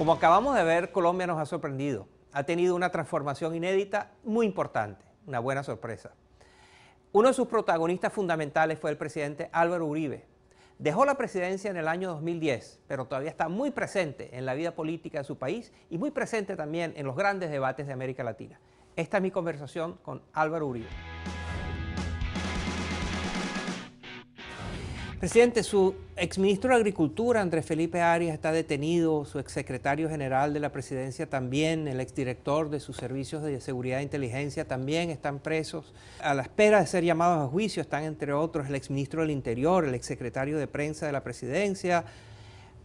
Como acabamos de ver, Colombia nos ha sorprendido. Ha tenido una transformación inédita muy importante, una buena sorpresa. Uno de sus protagonistas fundamentales fue el presidente Álvaro Uribe. Dejó la presidencia en el año 2010, pero todavía está muy presente en la vida política de su país y muy presente también en los grandes debates de América Latina. Esta es mi conversación con Álvaro Uribe. Presidente, su exministro de Agricultura, Andrés Felipe Arias, está detenido, su exsecretario general de la presidencia también, el exdirector de sus servicios de seguridad e inteligencia también están presos. A la espera de ser llamados a juicio están, entre otros, el exministro del Interior, el exsecretario de prensa de la presidencia.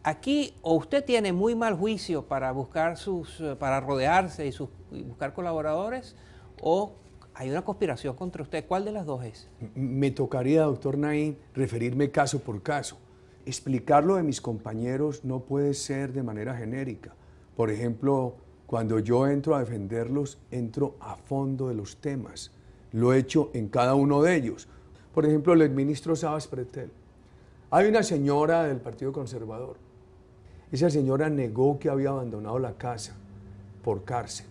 Aquí o usted tiene muy mal juicio para buscar sus, eh, para rodearse y, y buscar colaboradores, o hay una conspiración contra usted. ¿Cuál de las dos es? Me tocaría, doctor Naín, referirme caso por caso. Explicarlo de mis compañeros no puede ser de manera genérica. Por ejemplo, cuando yo entro a defenderlos, entro a fondo de los temas. Lo he hecho en cada uno de ellos. Por ejemplo, el ministro Sabas Pretel. Hay una señora del Partido Conservador. Esa señora negó que había abandonado la casa por cárcel.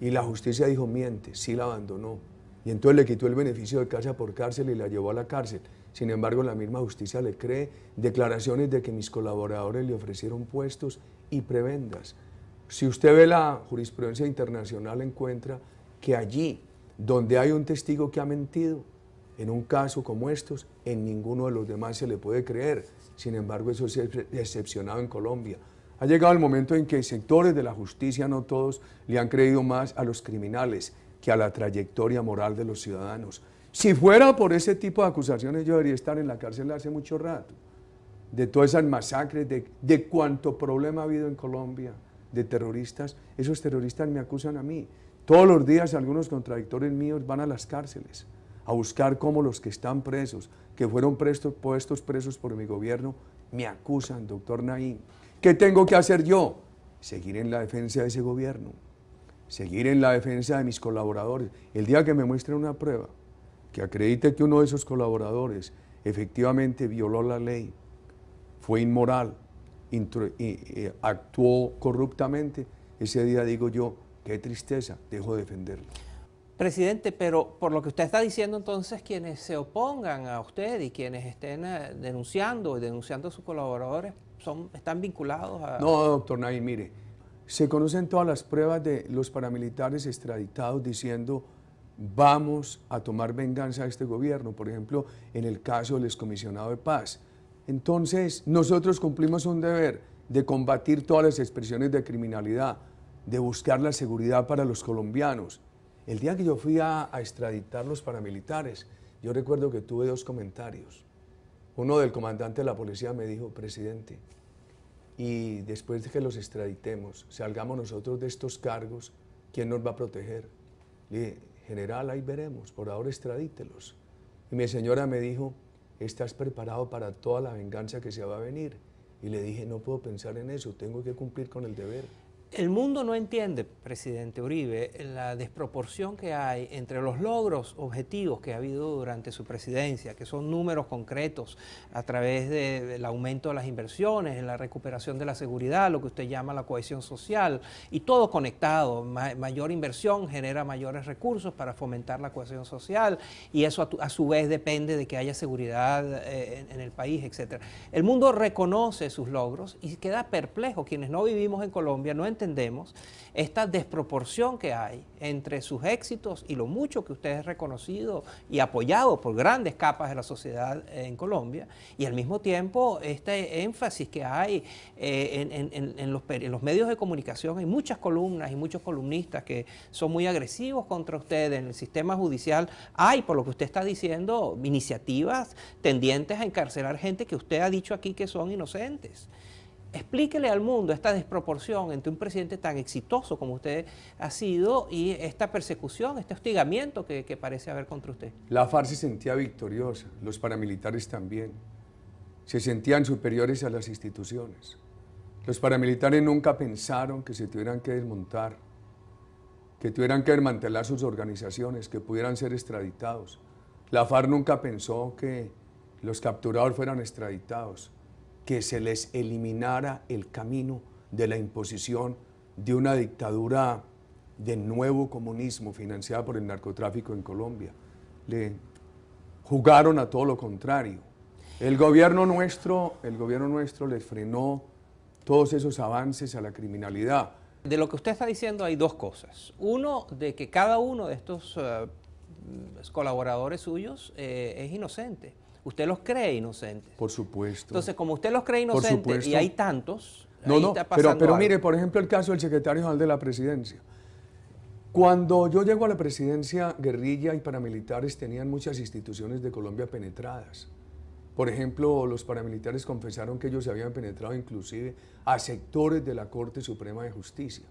Y la justicia dijo, miente, sí la abandonó. Y entonces le quitó el beneficio de casa por cárcel y la llevó a la cárcel. Sin embargo, la misma justicia le cree declaraciones de que mis colaboradores le ofrecieron puestos y prebendas. Si usted ve la jurisprudencia internacional, encuentra que allí donde hay un testigo que ha mentido, en un caso como estos, en ninguno de los demás se le puede creer. Sin embargo, eso es decepcionado en Colombia. Ha llegado el momento en que sectores de la justicia, no todos, le han creído más a los criminales que a la trayectoria moral de los ciudadanos. Si fuera por ese tipo de acusaciones, yo debería estar en la cárcel hace mucho rato. De todas esas masacres, de, cuánto problema ha habido en Colombia de terroristas, esos terroristas me acusan a mí. Todos los días algunos contradictores míos van a las cárceles a buscar cómo los que están presos, que fueron puestos presos por mi gobierno, me acusan, doctor Naín. ¿Qué tengo que hacer yo? Seguir en la defensa de ese gobierno, seguir en la defensa de mis colaboradores. El día que me muestre una prueba que acredite que uno de esos colaboradores efectivamente violó la ley, fue inmoral, actuó corruptamente, ese día digo yo, qué tristeza, dejo de defenderlo. Presidente, pero por lo que usted está diciendo entonces, quienes se opongan a usted y quienes estén eh, denunciando y denunciando a sus colaboradores, están vinculados a...? No, doctor Nay, mire, se conocen todas las pruebas de los paramilitares extraditados diciendo vamos a tomar venganza a este gobierno, por ejemplo, en el caso del excomisionado de paz. Entonces, nosotros cumplimos un deber de combatir todas las expresiones de criminalidad, de buscar la seguridad para los colombianos. El día que yo fui a, a extraditar los paramilitares, yo recuerdo que tuve dos comentarios. Uno del comandante de la policía me dijo, presidente, y después de que los extraditemos, salgamos nosotros de estos cargos, ¿quién nos va a proteger? Le dije, general, ahí veremos, por ahora extradítelos. Y mi señora me dijo, ¿estás preparado para toda la venganza que se va a venir? Y le dije, no puedo pensar en eso, tengo que cumplir con el deber. El mundo no entiende, presidente Uribe, la desproporción que hay entre los logros objetivos que ha habido durante su presidencia, que son números concretos a través del aumento de las inversiones, en la recuperación de la seguridad, lo que usted llama la cohesión social, y todo conectado. mayor inversión genera mayores recursos para fomentar la cohesión social, y eso a, su vez depende de que haya seguridad eh, en, en el país, etc. El mundo reconoce sus logros y queda perplejo. Quienes no vivimos en Colombia no entendemos entendemos esta desproporción que hay entre sus éxitos y lo mucho que usted es reconocido y apoyado por grandes capas de la sociedad en Colombia, y al mismo tiempo este énfasis que hay eh, en, los, en, los, medios de comunicación, hay muchas columnas y muchos columnistas que son muy agresivos contra usted, en el sistema judicial hay, por lo que usted está diciendo, iniciativas tendientes a encarcelar gente que usted ha dicho aquí que son inocentes. Explíquele al mundo esta desproporción entre un presidente tan exitoso como usted ha sido y esta persecución, este hostigamiento que, parece haber contra usted. La FARC se sentía victoriosa, los paramilitares también. Se sentían superiores a las instituciones. Los paramilitares nunca pensaron que se tuvieran que desmontar, que tuvieran que desmantelar sus organizaciones, que pudieran ser extraditados. La FARC nunca pensó que los capturados fueran extraditados que se les eliminara el camino de la imposición de una dictadura de nuevo comunismo financiada por el narcotráfico en Colombia. Le jugaron a todo lo contrario. El gobierno nuestro, el gobierno nuestro les frenó todos esos avances a la criminalidad. De lo que usted está diciendo hay dos cosas. Uno, de que cada uno de estos eh, colaboradores, suyos, eh, es inocente. Usted los cree inocentes. Por supuesto. Entonces, como usted los cree inocentes y hay tantos, no, está pero, mire, por ejemplo, el caso del secretario general de la presidencia. Cuando yo llego a la presidencia, guerrilla y paramilitares tenían muchas instituciones de Colombia penetradas. Por ejemplo, los paramilitares confesaron que ellos se habían penetrado inclusive a sectores de la Corte Suprema de Justicia.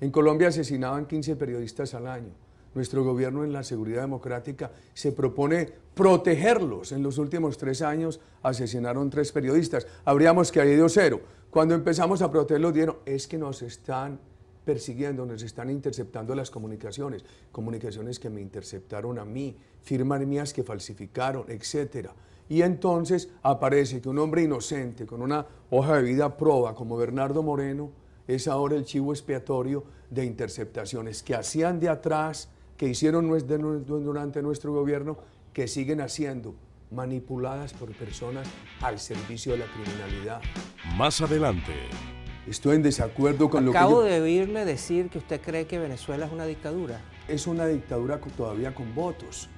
En Colombia asesinaban 15 periodistas al año nuestro gobierno en la seguridad democrática se propone protegerlos. En los últimos tres años asesinaron tres periodistas. Habríamos caído cero. Cuando empezamos a protegerlos dijeron, es que nos están persiguiendo, nos están interceptando las comunicaciones, comunicaciones que me interceptaron a mí, firmas mías que falsificaron, etc. Y entonces aparece que un hombre inocente con una hoja de vida proba como Bernardo Moreno es ahora el chivo expiatorio de interceptaciones que hacían de atrás que hicieron durante nuestro gobierno que siguen haciendo, manipuladas por personas al servicio de la criminalidad. Más adelante. Estoy en desacuerdo con lo que... Acabo de oírme decir que usted cree que Venezuela es una dictadura. Es una dictadura todavía con votos.